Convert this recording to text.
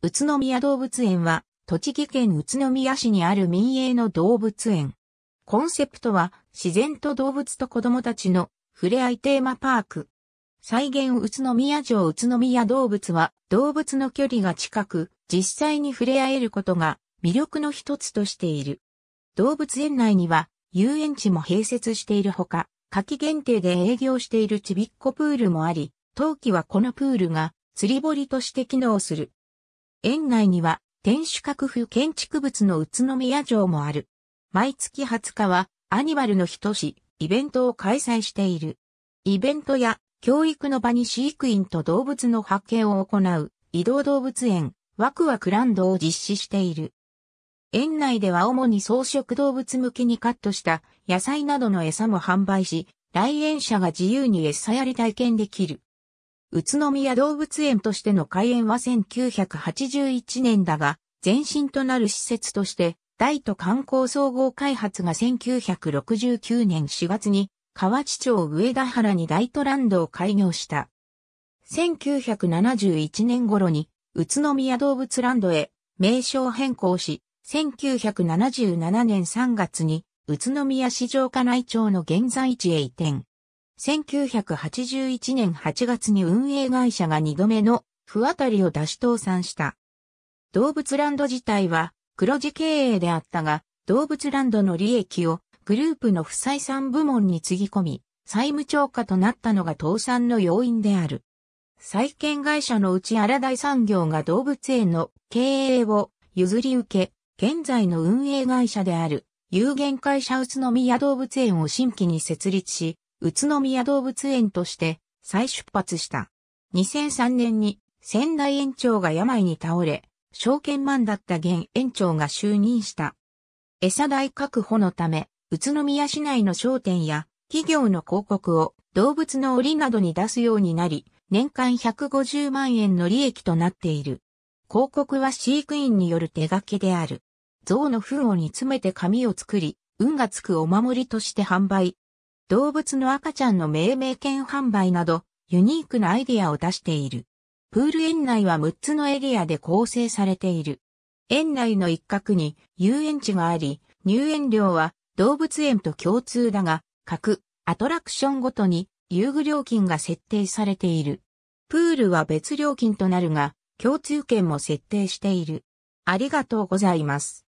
宇都宮動物園は、栃木県宇都宮市にある民営の動物園。コンセプトは、自然と動物と子供たちの、ふれあいテーマパーク。再現宇都宮城宇都宮動物は、動物の距離が近く、実際に触れ合えることが、魅力の一つとしている。動物園内には、遊園地も併設しているほか、夏季限定で営業しているちびっこプールもあり、冬季はこのプールが、釣り堀として機能する。園内には天守閣府建築物の宇都宮城もある。毎月20日はアニマルの日とし、イベントを開催している。イベントや教育の場に飼育員と動物の発見を行う移動動物園ワクワクランドを実施している。園内では主に草食動物向けにカットした野菜などの餌も販売し、来園者が自由に餌やり体験できる。宇都宮動物園としての開園は1981年だが、前身となる施設として、大都観光総合開発が1969年4月に、河内町上田原に大都ランドを開業した。1971年頃に、宇都宮動物ランドへ名称変更し、1977年3月に、宇都宮市場家内町の現在地へ移転。1981年8月に運営会社が2度目の不当たりを出し倒産した。動物ランド自体は黒字経営であったが、動物ランドの利益をグループの不採算部門につぎ込み、債務超過となったのが倒産の要因である。債権会社のうち荒大産業が動物園の経営を譲り受け、現在の運営会社である有限会社宇都宮動物園を新規に設立し、宇都宮動物園として再出発した。2003年に仙台園長が病に倒れ、証券マンだった現園長が就任した。餌代確保のため、宇都宮市内の商店や企業の広告を動物の檻などに出すようになり、年間150万円の利益となっている。広告は飼育員による手書きである。象の糞を煮詰めて紙を作り、運がつくお守りとして販売、動物の赤ちゃんの命名権販売など、ユニークなアイデアを出している。プール園内は6つのエリアで構成されている。園内の一角に遊園地があり、入園料は動物園と共通だが、各アトラクションごとに遊具料金が設定されている。プールは別料金となるが、共通券も設定している。ありがとうございます。